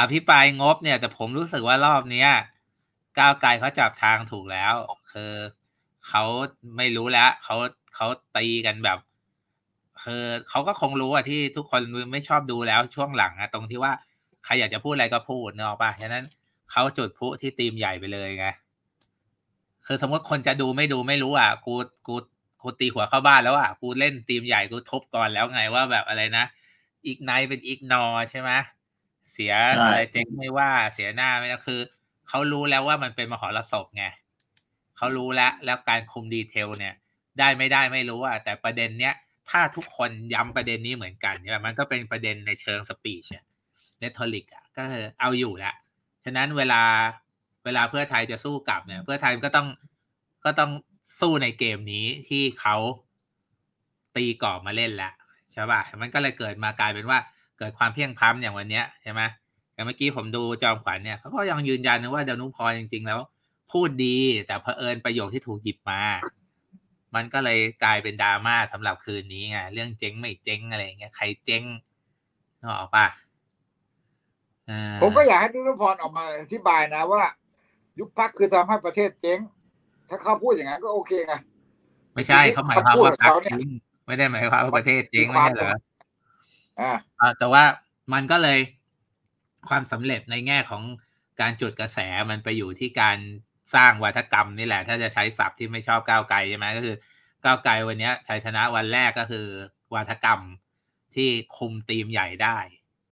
อภิปรายงบเนี่ยแต่ผมรู้สึกว่ารอบเนี้ย ก้าวไกลเขาจับทางถูกแล้วคือเขาไม่รู้แล้ว เขาเขาตีกันแบบคือเขาก็คงรู้อะที่ทุกคนไม่ชอบดูแล้วช่วงหลังอะตรงที่ว่าใครอยากจะพูดอะไรก็พูดเนาะป่ะฉะนั้นเขาจุดพลุที่ตีมใหญ่ไปเลยไงคือสมมติคนจะดูไม่ดูไม่รู้อ่ะ กูกูกูตีหัวเข้าบ้านแล้วอ่ะกูเล่นตีมใหญ่กูทบก่อนแล้วไงว่าแบบอะไรนะอีกไนเป็นอีกนอใช่ไหมเสียอะไรเจ๊งไม่ว่าเสียหน้าไม่้วคือ เขารู้แล้วว่ามันเป็นมหรสพไงเขารู้แล้วแล้วการคุมดีเทลเนี่ย ได้ไม่ได้ไม่รู้อ่ะ แต่ประเด็นเนี้ยถ้าทุกคนย้ำประเด็นนี้เหมือนกันเนี่ยมันก็เป็นประเด็นในเชิงสปีชเนเทอริกอ่ะก็คือเอาอยู่ละฉะนั้นเวลาเวลาเพื่อไทยจะสู้กลับเนี่ยเพื่อไทยก็ต้องก็ต้องสู้ในเกมนี้ที่เขาตีก่อมาเล่นและใช่ป่ะมันก็เลยเกิดมากลายเป็นว่าเกิดความเพียงพ้มอย่างวันนี้ใช่ไหมแต่เมื่อกี้ผมดูจอมขวัญเนี่ยเขาก็ยังยืนยันนะว่า เดนุพรจริงๆแล้ว พูดดี แต่เผอิญประโยคที่ถูกหยิบมา มันก็เลยกลายเป็นดราม่าสำหรับคืนนี้ไงเรื่องเจ๊งไม่เจ๊งอะไรเงี้ยใครเจ๊งนึกออกปะผมก็อยากให้ดนุพรออกมาอธิบายนะ ว่า ยุบพักคือทำให้ประเทศเจ๊ง ถ้าเขาพูดอย่างนั้น ก็โอเคไงไม่ใช่เขาหมายความว่าพักเจิงไม่ได้หมายความว่าประเทศเจ๊งไม่ใช่เหรออแต่ว่ามันก็เลยความสำเร็จในแง่ของการจุดกระแสมันไปอยู่ที่การสร้างวัฒกรรมนี่แหละ ถ้าจะใช้ศัพท์ที่ไม่ชอบก้าวไกลใช่ไหมก็คือ ก้าวไกลวันนี้ชัยชนะวันแรกก็คือวัฒกรรมที่คุมทีมใหญ่ได้